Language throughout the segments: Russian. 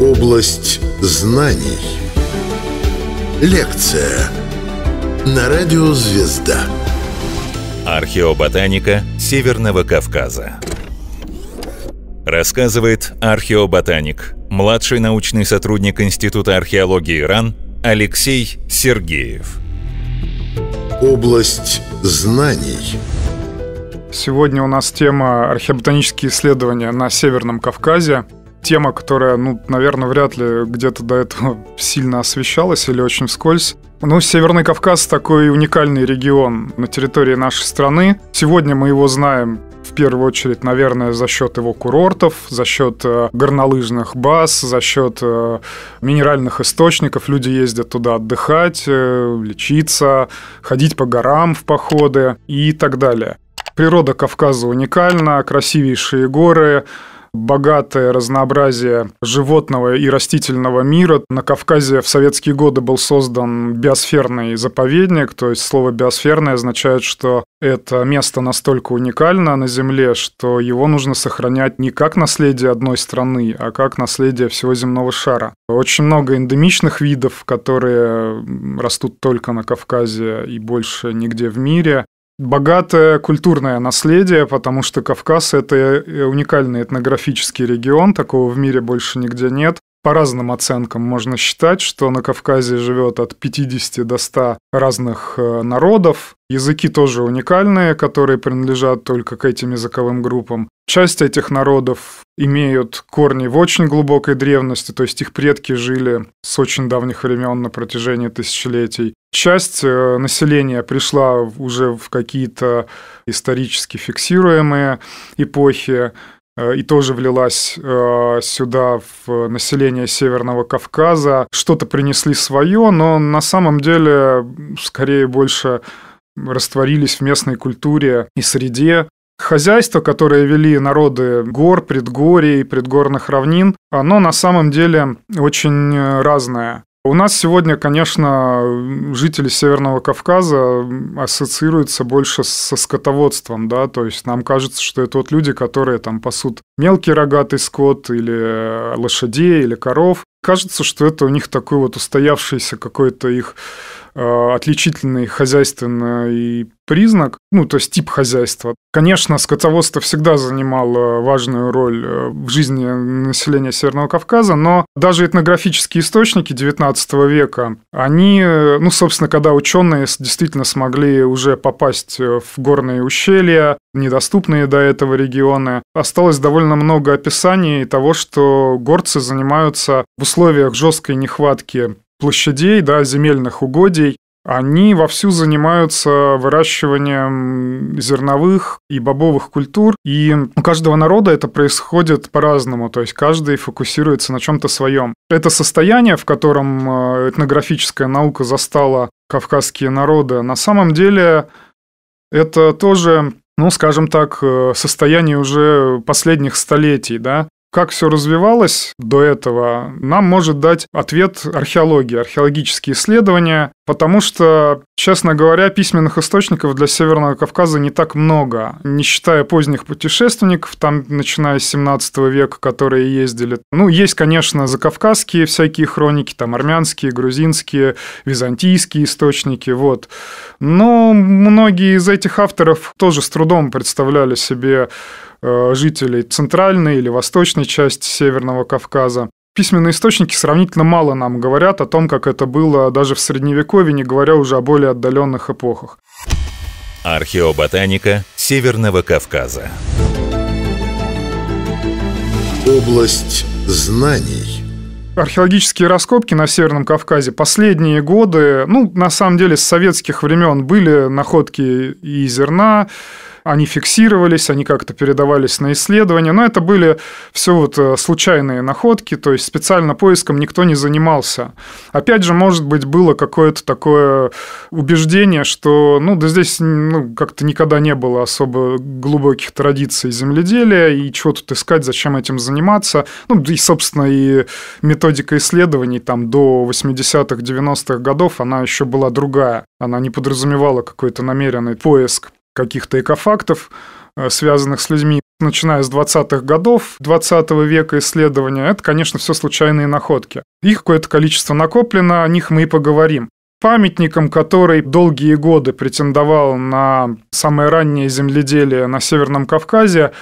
Область знаний. Лекция на радио «Звезда». Археоботаника Северного Кавказа. Рассказывает археоботаник, младший научный сотрудник Института археологии Иран Алексей Сергеев. Область знаний. Сегодня у нас тема археоботанические исследования на Северном Кавказе. Тема, которая, ну, наверное, вряд ли где-то до этого сильно освещалась или очень вскользь. Ну, Северный Кавказ такой уникальный регион на территории нашей страны. Сегодня мы его знаем в первую очередь, наверное, за счет его курортов, за счет э, горнолыжных баз, за счет э, минеральных источников. Люди ездят туда отдыхать, э, лечиться, ходить по горам в походы и так далее. Природа Кавказа уникальна, красивейшие горы, богатое разнообразие животного и растительного мира. На Кавказе в советские годы был создан биосферный заповедник, то есть слово «биосферное» означает, что это место настолько уникально на Земле, что его нужно сохранять не как наследие одной страны, а как наследие всего земного шара. Очень много эндемичных видов, которые растут только на Кавказе и больше нигде в мире богатое культурное наследие, потому что Кавказ – это уникальный этнографический регион, такого в мире больше нигде нет. По разным оценкам можно считать, что на Кавказе живет от 50 до 100 разных э, народов. Языки тоже уникальные, которые принадлежат только к этим языковым группам. Часть этих народов имеют корни в очень глубокой древности, то есть их предки жили с очень давних времен на протяжении тысячелетий. Часть э, населения пришла уже в какие-то исторически фиксируемые эпохи. Э, и тоже влилась э, сюда, в население Северного Кавказа. Что-то принесли свое, но на самом деле скорее больше растворились в местной культуре и среде. Хозяйство, которое вели народы гор, предгорий, предгорных равнин, оно на самом деле очень э, разное. У нас сегодня, конечно, жители Северного Кавказа ассоциируются больше со скотоводством, да, то есть нам кажется, что это вот люди, которые там пасут мелкий рогатый скот или лошадей или коров. Кажется, что это у них такой вот устоявшийся какой-то их Э, отличительный хозяйственный признак, ну, то есть тип хозяйства. Конечно, скотоводство всегда занимало важную роль э, в жизни населения Северного Кавказа, но даже этнографические источники XIX века, они, э, ну, собственно, когда ученые действительно смогли уже попасть в горные ущелья, недоступные до этого регионы, осталось довольно много описаний того, что горцы занимаются в условиях жесткой нехватки площадей, да, земельных угодий, они вовсю занимаются выращиванием зерновых и бобовых культур, и у каждого народа это происходит по-разному, то есть каждый фокусируется на чем-то своем. Это состояние, в котором э, этнографическая наука застала кавказские народы, на самом деле это тоже ну, скажем так, э, состояние уже последних столетий, да, как все развивалось до этого, нам может дать ответ археология, археологические исследования, потому что, честно говоря, письменных источников для Северного Кавказа не так много, не считая поздних путешественников, там, начиная с 17 века, которые ездили. Ну, есть, конечно, закавказские всякие хроники, там, армянские, грузинские, византийские источники, вот. Но многие из этих авторов тоже с трудом представляли себе Э, жителей центральной или восточной части Северного Кавказа. Письменные источники сравнительно мало нам говорят о том, как это было даже в Средневековье, не говоря уже о более отдаленных эпохах. Археоботаника Северного Кавказа. Область знаний. Археологические раскопки на Северном Кавказе последние годы, ну, на самом деле, с советских времен были находки и зерна, они фиксировались, они как-то передавались на исследования, но это были все вот э, случайные находки, то есть специально поиском никто не занимался. Опять же, может быть, было какое-то такое убеждение, что, ну, да здесь ну, как-то никогда не было особо глубоких традиций земледелия, и чего тут искать, зачем этим заниматься. Ну, и, собственно, и методика исследований там до 80-х, 90-х годов, она еще была другая. Она не подразумевала какой-то намеренный поиск каких-то экофактов, э, связанных с людьми, начиная с 20-х годов 20 -го века исследования, это, конечно, все случайные находки. Их какое-то количество накоплено, о них мы и поговорим. Памятником, который долгие годы претендовал на самое раннее земледелие на Северном Кавказе,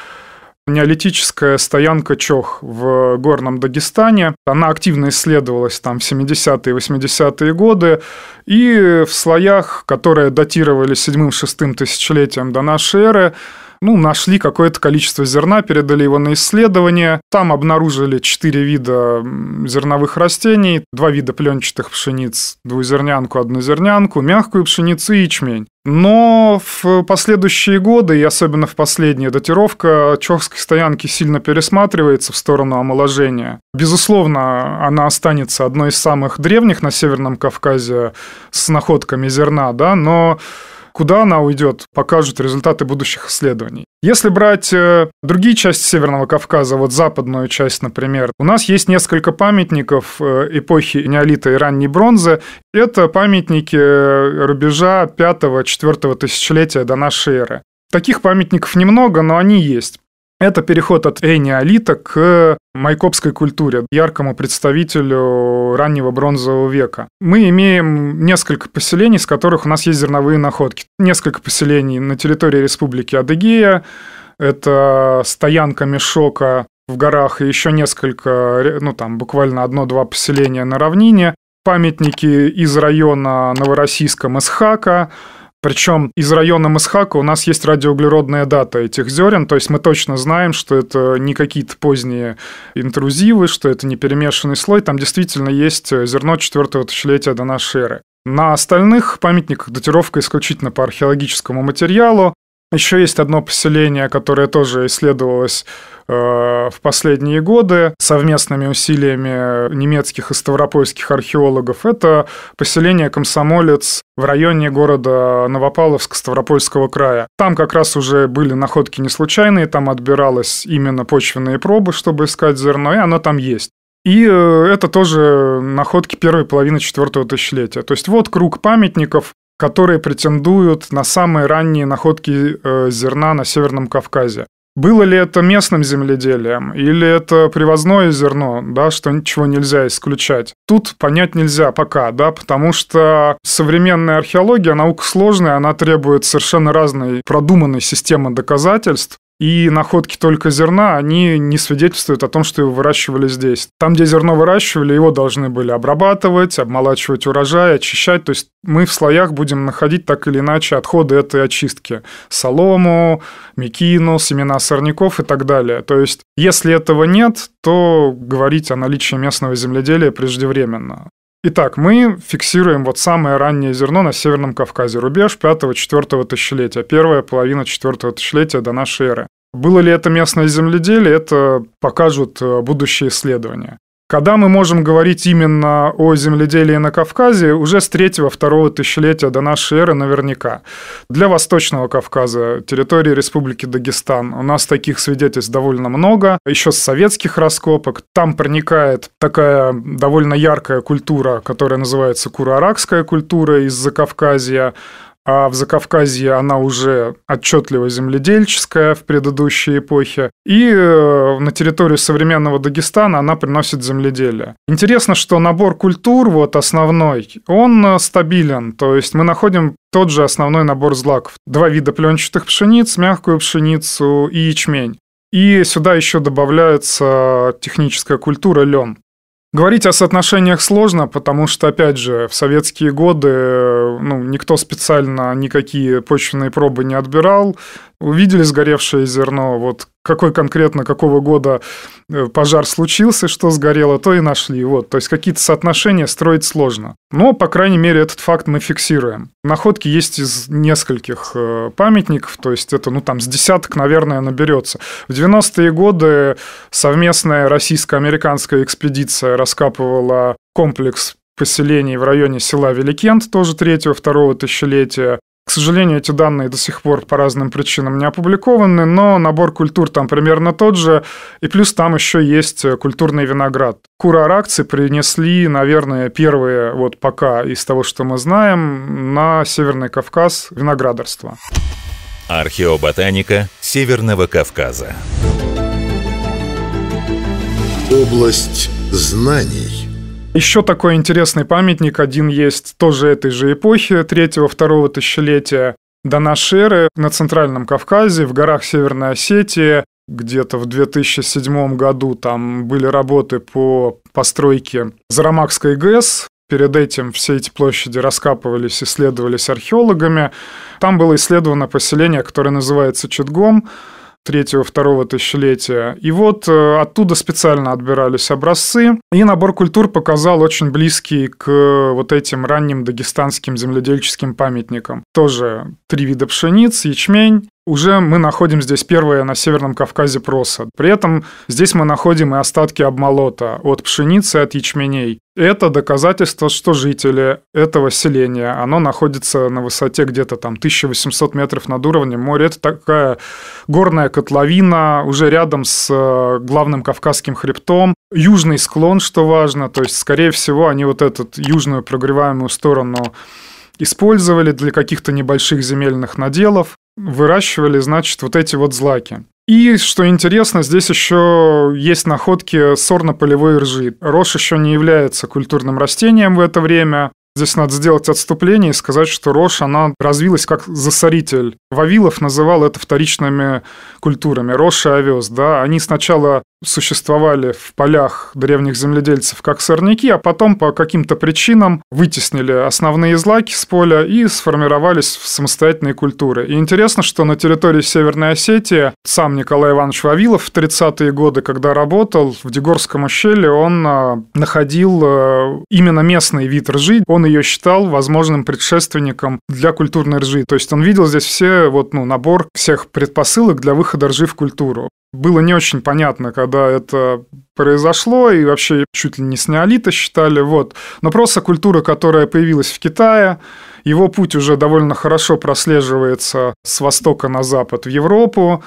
неолитическая стоянка Чох в Горном Дагестане. Она активно исследовалась там в 70-е и 80-е годы, и в слоях, которые датировали 7-6 тысячелетием до нашей эры, ну, нашли какое-то количество зерна, передали его на исследование. Там обнаружили четыре вида зерновых растений, два вида пленчатых пшениц, двузернянку, однозернянку, мягкую пшеницу и ячмень. Но в последующие годы, и особенно в последние, датировка чехской стоянки сильно пересматривается в сторону омоложения. Безусловно, она останется одной из самых древних на Северном Кавказе с находками зерна, да, но куда она уйдет, покажут результаты будущих исследований. Если брать э, другие части Северного Кавказа, вот западную часть, например, у нас есть несколько памятников э, эпохи неолита и ранней бронзы. Это памятники э, рубежа 5-4 тысячелетия до нашей эры. Таких памятников немного, но они есть. Это переход от энеолита к майкопской культуре, яркому представителю раннего бронзового века. Мы имеем несколько поселений, с которых у нас есть зерновые находки. Несколько поселений на территории республики Адыгея, это стоянка Мешока в горах и еще несколько, ну там буквально одно-два поселения на равнине, памятники из района Новороссийска Масхака, причем из района Мысхака у нас есть радиоуглеродная дата этих зерен, то есть мы точно знаем, что это не какие-то поздние интрузивы, что это не перемешанный слой, там действительно есть э, зерно четвертого тысячелетия до нашей эры. На остальных памятниках датировка исключительно по археологическому материалу. Еще есть одно поселение, которое тоже исследовалось э, в последние годы совместными усилиями немецких и ставропольских археологов. Это поселение Комсомолец в районе города Новопаловск Ставропольского края. Там как раз уже были находки не случайные, там отбиралось именно почвенные пробы, чтобы искать зерно, и оно там есть. И э, это тоже находки первой половины четвертого тысячелетия. То есть вот круг памятников, которые претендуют на самые ранние находки э, зерна на Северном Кавказе. Было ли это местным земледелием или это привозное зерно, да, что ничего нельзя исключать? Тут понять нельзя пока, да, потому что современная археология, наука сложная, она требует совершенно разной продуманной системы доказательств, и находки только зерна, они не свидетельствуют о том, что его выращивали здесь. Там, где зерно выращивали, его должны были обрабатывать, обмолачивать урожай, очищать. То есть мы в слоях будем находить так или иначе отходы этой очистки. Солому, мекину, семена сорняков и так далее. То есть если этого нет, то говорить о наличии местного земледелия преждевременно. Итак, мы фиксируем вот самое раннее зерно на Северном Кавказе, рубеж 5-4 тысячелетия, первая половина 4 тысячелетия до нашей эры. Было ли это местное земледелие, это покажут э, будущие исследования. Когда мы можем говорить именно о земледелии на Кавказе, уже с 3-2 тысячелетия до нашей эры наверняка. Для Восточного Кавказа, территории Республики Дагестан, у нас таких свидетельств довольно много, еще с советских раскопок. Там проникает такая довольно яркая культура, которая называется кураракская культура из-за Кавказья а в Закавказье она уже отчетливо земледельческая в предыдущей эпохе, и э, на территорию современного Дагестана она приносит земледелие. Интересно, что набор культур, вот основной, он э, стабилен, то есть мы находим тот же основной набор злаков. Два вида пленчатых пшениц, мягкую пшеницу и ячмень. И сюда еще добавляется техническая культура лен. Говорить о соотношениях сложно, потому что, опять же, в советские годы э, ну, никто специально никакие почвенные пробы не отбирал. Увидели сгоревшее зерно, вот какой конкретно, какого года э, пожар случился, что сгорело, то и нашли. Вот. То есть какие-то соотношения строить сложно. Но, по крайней мере, этот факт мы фиксируем. Находки есть из нескольких э, памятников, то есть это, ну, там, с десяток, наверное, наберется. В 90-е годы совместная российско-американская экспедиция раскапывала комплекс поселений в районе села Великент, тоже 3-2 тысячелетия. К сожалению, эти данные до сих пор по разным причинам не опубликованы, но набор культур там примерно тот же, и плюс там еще есть культурный виноград. Кураракцы принесли, наверное, первые, вот пока из того, что мы знаем, на Северный Кавказ виноградарство. Археоботаника Северного Кавказа. Область знаний – еще такой интересный памятник, один есть тоже этой же эпохи, третьего-второго тысячелетия до нашей эры на Центральном Кавказе, в горах Северной Осетии, где-то в 2007 году там были работы по постройке Зарамакской ГЭС, Перед этим все эти площади раскапывались, исследовались археологами. Там было исследовано поселение, которое называется Читгом третьего-второго тысячелетия. И вот э, оттуда специально отбирались образцы, и набор культур показал очень близкий к вот этим ранним дагестанским земледельческим памятникам. Тоже три вида пшениц, ячмень, уже мы находим здесь первые на Северном Кавказе проса. При этом здесь мы находим и остатки обмолота от пшеницы, от ячменей. Это доказательство, что жители этого селения, оно находится на высоте где-то там 1800 метров над уровнем моря. Это такая горная котловина уже рядом с э, главным Кавказским хребтом. Южный склон, что важно, то есть, скорее всего, они вот эту южную прогреваемую сторону использовали для каких-то небольших земельных наделов выращивали, значит, вот эти вот злаки. И, что интересно, здесь еще есть находки сорно-полевой ржи. Рожь еще не является культурным растением в это время. Здесь надо сделать отступление и сказать, что рожь, она развилась как засоритель. Вавилов называл это вторичными культурами, рожь и овес. Да? Они сначала существовали в полях древних земледельцев как сорняки, а потом по каким-то причинам вытеснили основные злаки с поля и сформировались в самостоятельные культуры. И интересно, что на территории Северной Осетии сам Николай Иванович Вавилов в 30-е годы, когда работал в Дегорском ущелье, он а, находил а, именно местный вид ржи. Он ее считал возможным предшественником для культурной ржи. То есть он видел здесь все вот, ну, набор всех предпосылок для выхода ржи в культуру. Было не очень понятно, когда это произошло, и вообще чуть ли не с неолита считали, вот. Но просто культура, которая появилась в Китае, его путь уже довольно хорошо прослеживается с востока на запад в Европу,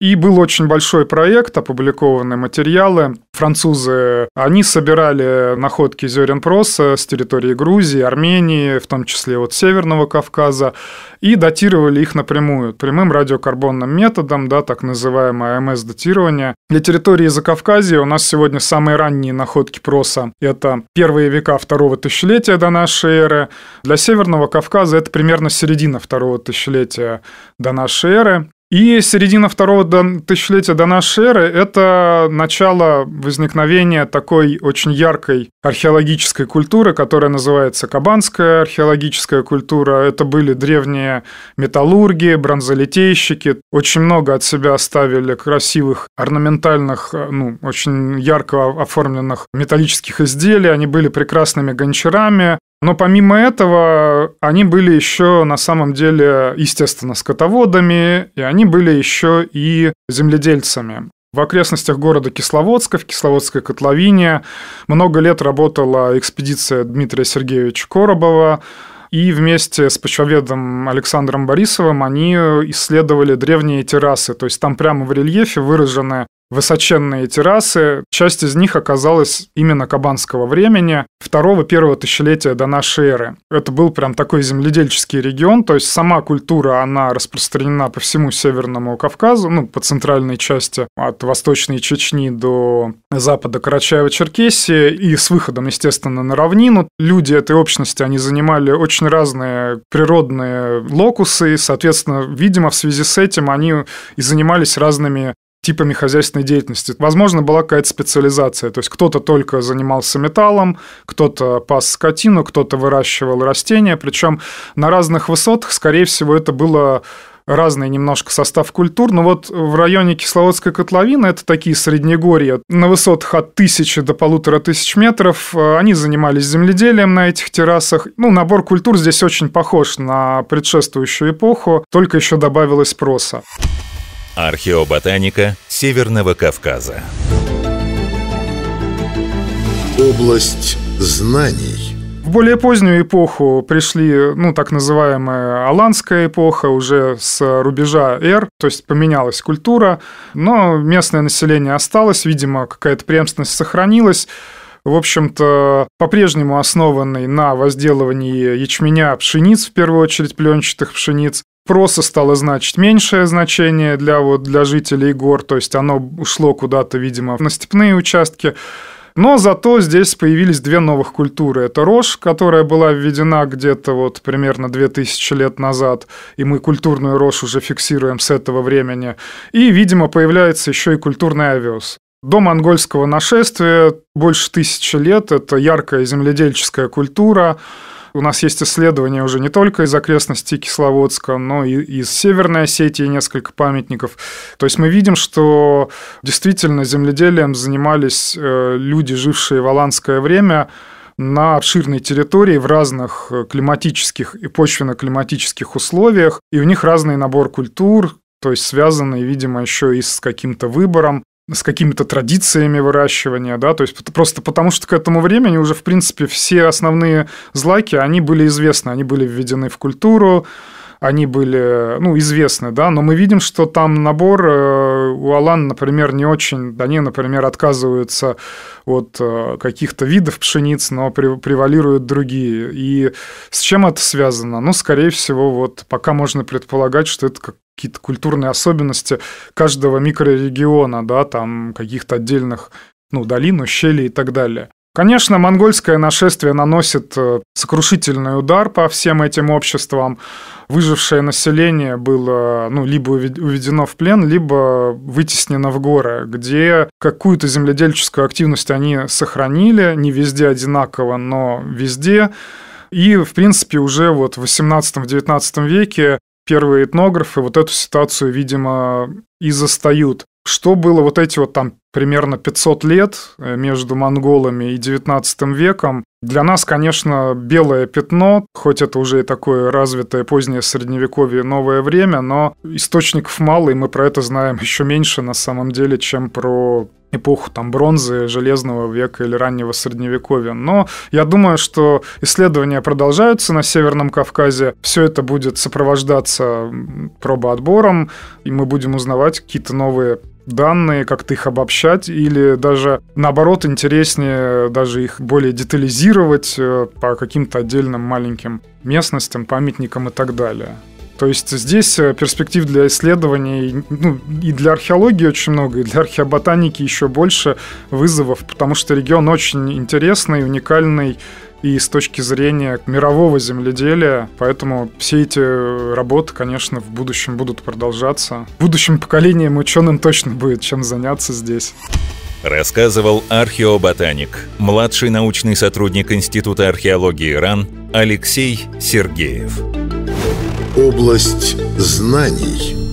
и был очень большой проект, опубликованы материалы. Французы, они собирали находки зерен проса с территории Грузии, Армении, в том числе вот Северного Кавказа, и датировали их напрямую, прямым радиокарбонным методом, да, так называемое МС-датирование. Для территории Закавказья у нас сегодня самые ранние находки проса – это первые века второго тысячелетия до нашей эры. Для Северного Кавказа это примерно середина второго тысячелетия до нашей эры. И середина второго тысячелетия до нашей эры – это начало возникновения такой очень яркой археологической культуры, которая называется кабанская археологическая культура. Это были древние металлурги, бронзолитейщики. Очень много от себя оставили красивых орнаментальных, э, ну, очень ярко оформленных металлических изделий. Они были прекрасными гончарами, но помимо этого, они были еще на самом деле, естественно, скотоводами, и они были еще и земледельцами. В окрестностях города Кисловодска, в Кисловодской котловине, много лет работала экспедиция Дмитрия Сергеевича Коробова, и вместе с почвоведом Александром Борисовым они исследовали древние террасы. То есть там прямо в рельефе выражены высоченные террасы. Часть из них оказалась именно кабанского времени, второго-первого тысячелетия до нашей эры. Это был прям такой земледельческий регион, то есть сама культура, она распространена по всему Северному Кавказу, ну, по центральной части, от Восточной Чечни до запада Карачаева-Черкесии и с выходом, естественно, на равнину. Люди этой общности, они занимали очень разные природные локусы, и, соответственно, видимо, в связи с этим они и занимались разными типами хозяйственной деятельности. Возможно, была какая-то специализация. То есть кто-то только занимался металлом, кто-то пас скотину, кто-то выращивал растения. Причем на разных высотах, скорее всего, это было разный немножко состав культур, но вот в районе Кисловодской котловины это такие среднегорья на высотах от тысячи до полутора тысяч метров. Э, они занимались земледелием на этих террасах. Ну, набор культур здесь очень похож на предшествующую эпоху, только еще добавилось проса. Археоботаника Северного Кавказа. Область знаний. В более позднюю эпоху пришли, ну, так называемая Аланская эпоха, уже с рубежа Р, то есть поменялась культура, но местное население осталось, видимо, какая-то преемственность сохранилась в общем-то, по-прежнему основанный на возделывании ячменя пшениц, в первую очередь пленчатых пшениц, Проса стало значить меньшее значение для, вот, для жителей гор, то есть оно ушло куда-то, видимо, на степные участки. Но зато здесь появились две новых культуры. Это рожь, которая была введена где-то вот примерно 2000 лет назад, и мы культурную рожь уже фиксируем с этого времени. И, видимо, появляется еще и культурный овес. До монгольского нашествия больше тысячи лет – это яркая земледельческая культура, у нас есть исследования уже не только из окрестностей Кисловодска, но и из Северной Осетии несколько памятников. То есть мы видим, что действительно земледелием занимались э, люди, жившие в Аланское время, на обширной территории в разных э, климатических и почвенно-климатических условиях, и у них разный набор культур, то есть связанные, видимо, еще и с каким-то выбором с какими-то традициями выращивания, да, то есть просто потому что к этому времени уже, в принципе, все основные злаки, они были известны, они были введены в культуру, они были ну, известны, да, но мы видим, что там набор э, у Алан, например, не очень, они, например, отказываются от э, каких-то видов пшениц, но превалируют другие. И с чем это связано? Ну, скорее всего, вот пока можно предполагать, что это как какие-то культурные особенности каждого микрорегиона, да, там каких-то отдельных ну, долин, ущелий и так далее. Конечно, монгольское нашествие наносит э, сокрушительный удар по всем этим обществам. Выжившее население было ну, либо уведено в плен, либо вытеснено в горы, где какую-то земледельческую активность они сохранили, не везде одинаково, но везде. И, в принципе, уже вот в 18-19 веке первые этнографы вот эту ситуацию, видимо, и застают что было вот эти вот там примерно 500 лет э, между монголами и 19 веком. Для нас, конечно, белое пятно, хоть это уже и такое развитое позднее средневековье новое время, но источников мало, и мы про это знаем еще меньше на самом деле, чем про эпоху там бронзы, железного века или раннего средневековья. Но я думаю, что исследования продолжаются на Северном Кавказе. Все это будет сопровождаться пробоотбором, и мы будем узнавать какие-то новые данные, как-то их обобщать, или даже наоборот интереснее даже их более детализировать э, по каким-то отдельным маленьким местностям, памятникам и так далее. То есть здесь э, перспектив для исследований ну, и для археологии очень много, и для археоботаники еще больше вызовов, потому что регион очень интересный, уникальный, и с точки зрения мирового земледелия. Поэтому все эти работы, конечно, в будущем будут продолжаться. Будущим поколением ученым точно будет чем заняться здесь. Рассказывал археоботаник, младший научный сотрудник Института археологии Иран Алексей Сергеев. Область знаний –